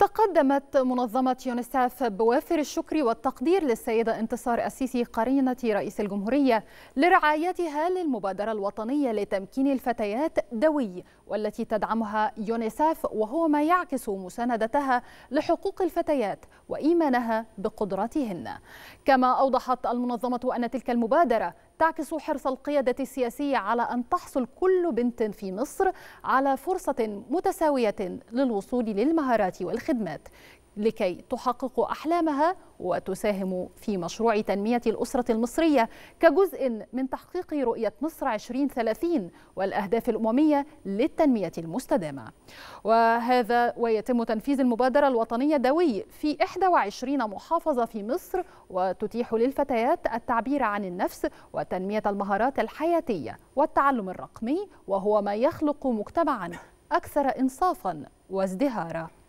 تقدمت منظمة يونيسف بوافر الشكر والتقدير للسيدة انتصار السيسي قرينة رئيس الجمهورية لرعايتها للمبادرة الوطنية لتمكين الفتيات دوي والتي تدعمها يونيسف وهو ما يعكس مساندتها لحقوق الفتيات وإيمانها بقدرتهن كما أوضحت المنظمة أن تلك المبادرة تعكس حرص القيادة السياسية على أن تحصل كل بنت في مصر على فرصة متساوية للوصول للمهارات والخدمات لكي تحقق احلامها وتساهم في مشروع تنميه الاسره المصريه كجزء من تحقيق رؤيه مصر 2030 والاهداف الامميه للتنميه المستدامه. وهذا ويتم تنفيذ المبادره الوطنيه دوي في 21 محافظه في مصر وتتيح للفتيات التعبير عن النفس وتنميه المهارات الحياتيه والتعلم الرقمي وهو ما يخلق مجتمعا اكثر انصافا وازدهارا.